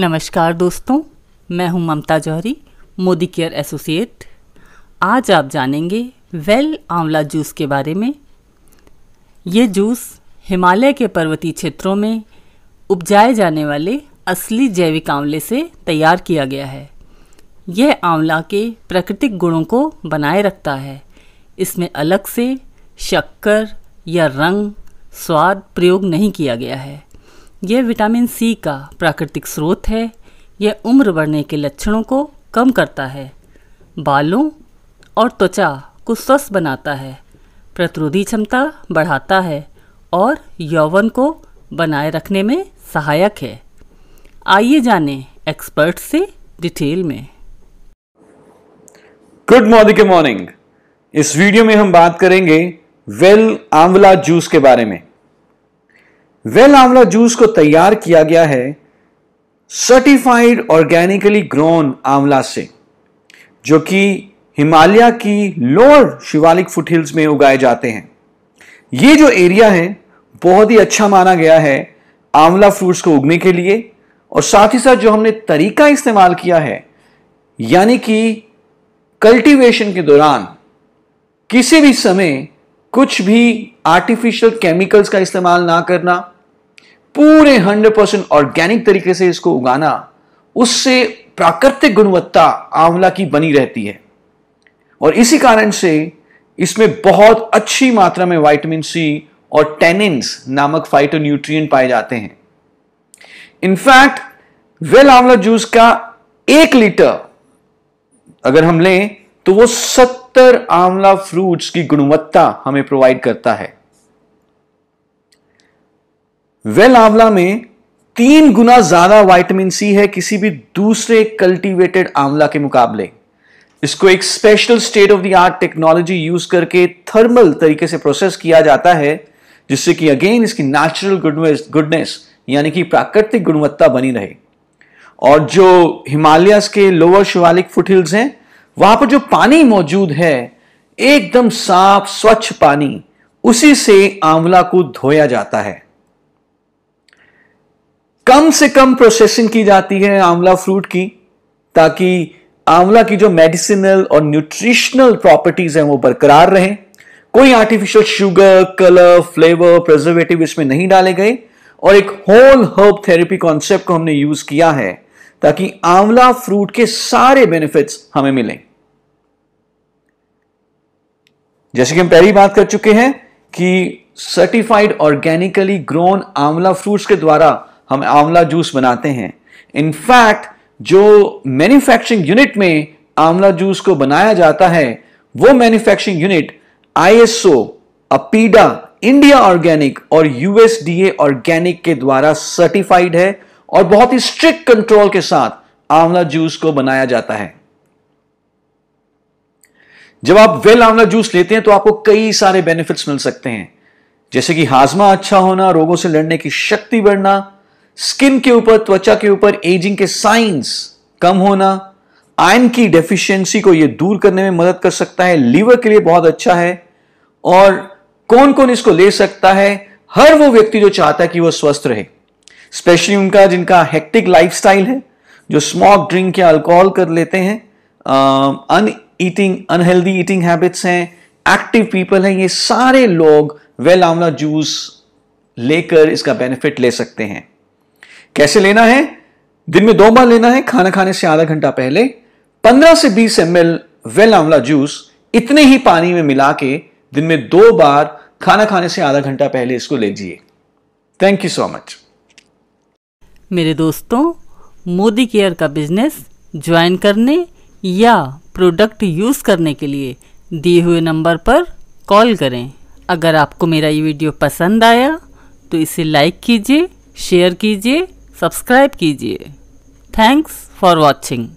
नमस्कार दोस्तों मैं हूं ममता जौहरी मोदी केयर एसोसिएट आज आप जानेंगे वेल आंवला जूस के बारे में ये जूस हिमालय के पर्वतीय क्षेत्रों में उपजाए जाने वाले असली जैविक आंवले से तैयार किया गया है यह आंवला के प्राकृतिक गुणों को बनाए रखता है इसमें अलग से शक्कर या रंग स्वाद प्रयोग नहीं किया गया है यह विटामिन सी का प्राकृतिक स्रोत है यह उम्र बढ़ने के लक्षणों को कम करता है बालों और त्वचा को स्वस्थ बनाता है प्रतिरोधी क्षमता बढ़ाता है और यौवन को बनाए रखने में सहायक है आइए जानें एक्सपर्ट से डिटेल में गुड मॉर्निंग के मॉर्निंग इस वीडियो में हम बात करेंगे वेल आंवला जूस के बारे में वेल आंवला जूस को तैयार किया गया है सर्टिफाइड ऑर्गेनिकली ग्रोन आंवला से जो कि हिमालय की लोअर शिवालिक फुटहिल्स में उगाए जाते हैं ये जो एरिया है बहुत ही अच्छा माना गया है आंवला फ्रूट्स को उगने के लिए और साथ ही साथ जो हमने तरीका इस्तेमाल किया है यानी कि कल्टीवेशन के दौरान किसी भी समय कुछ भी आर्टिफिशियल केमिकल्स का इस्तेमाल ना करना पूरे 100 परसेंट ऑर्गेनिक तरीके से इसको उगाना उससे प्राकृतिक गुणवत्ता आंवला की बनी रहती है और इसी कारण से इसमें बहुत अच्छी मात्रा में वाइटमिन सी और टेनिन्स नामक न्यूट्रिय पाए जाते हैं इनफैक्ट वेल आंवला जूस का एक लीटर अगर हम लें तो वो सत्तर आंवला फ्रूट्स की गुणवत्ता हमें प्रोवाइड करता है वेल आंवला में तीन गुना ज्यादा वाइटमिन सी है किसी भी दूसरे कल्टीवेटेड आंवला के मुकाबले इसको एक special state of the art technology use करके थर्मल तरीके से प्रोसेस किया जाता है जिससे कि अगेन इसकी नेचुरल गुडनेस गुडनेस यानी कि प्राकृतिक गुणवत्ता बनी रहे और जो हिमालयस के लोअर शिवालिक फुटहिल्स हैं वहां पर जो पानी मौजूद है एकदम साफ स्वच्छ पानी उसी से आंवला को धोया जाता है कम से कम प्रोसेसिंग की जाती है आंवला फ्रूट की ताकि आंवला की जो मेडिसिनल और न्यूट्रिशनल प्रॉपर्टीज हैं वो बरकरार रहे कोई artificial sugar colour flavour preservative इसमें नहीं डाले गए और एक होल हर्ब थेरेपी कॉन्सेप्ट को हमने यूज किया है ताकि आंवला फ्रूट के सारे बेनिफिट्स हमें मिलें जैसे कि हम पहली बात कर चुके हैं कि सर्टिफाइड ऑर्गेनिकली ग्रोन आंवला फ्रूट्स के द्वारा हम आंवला जूस बनाते हैं इनफैक्ट जो मैन्युफैक्चरिंग यूनिट में आंवला जूस को बनाया जाता है वो manufacturing unit ISO APEDA India organic और यूएसडीए ऑर्गेनिक के द्वारा सर्टिफाइड है और बहुत ही स्ट्रिक्ट कंट्रोल के साथ आंवला जूस को बनाया जाता है जब आप वेल आंवला जूस लेते हैं तो आपको कई सारे बेनिफिट्स मिल सकते हैं जैसे कि हाजमा अच्छा होना रोगों से लड़ने की शक्ति बढ़ना स्किन के ऊपर त्वचा के ऊपर एजिंग के साइंस कम होना आयन की डेफिशिएंसी को यह दूर करने में मदद कर सकता है लीवर के लिए बहुत अच्छा है और कौन कौन इसको ले सकता है हर वो व्यक्ति जो चाहता है कि वह स्वस्थ रहे स्पेशली उनका जिनका हेक्टिक लाइफस्टाइल है जो स्मॉक ड्रिंक या अल्कोहल कर लेते हैं अन ईटिंग अनहेल्दी ईटिंग हैबिट्स हैं एक्टिव पीपल हैं ये सारे लोग वेल आंवला जूस लेकर इसका बेनिफिट ले सकते हैं कैसे लेना है दिन में दो बार लेना है खाना खाने से आधा घंटा पहले 15 से 20 एम वेल आंवला जूस इतने ही पानी में मिला के दिन में दो बार खाना खाने से आधा घंटा पहले इसको ले लीजिए थैंक यू सो मच मेरे दोस्तों मोदी केयर का बिजनेस ज्वाइन करने या प्रोडक्ट यूज़ करने के लिए दिए हुए नंबर पर कॉल करें अगर आपको मेरा ये वीडियो पसंद आया तो इसे लाइक कीजिए शेयर कीजिए सब्सक्राइब कीजिए थैंक्स फॉर वॉचिंग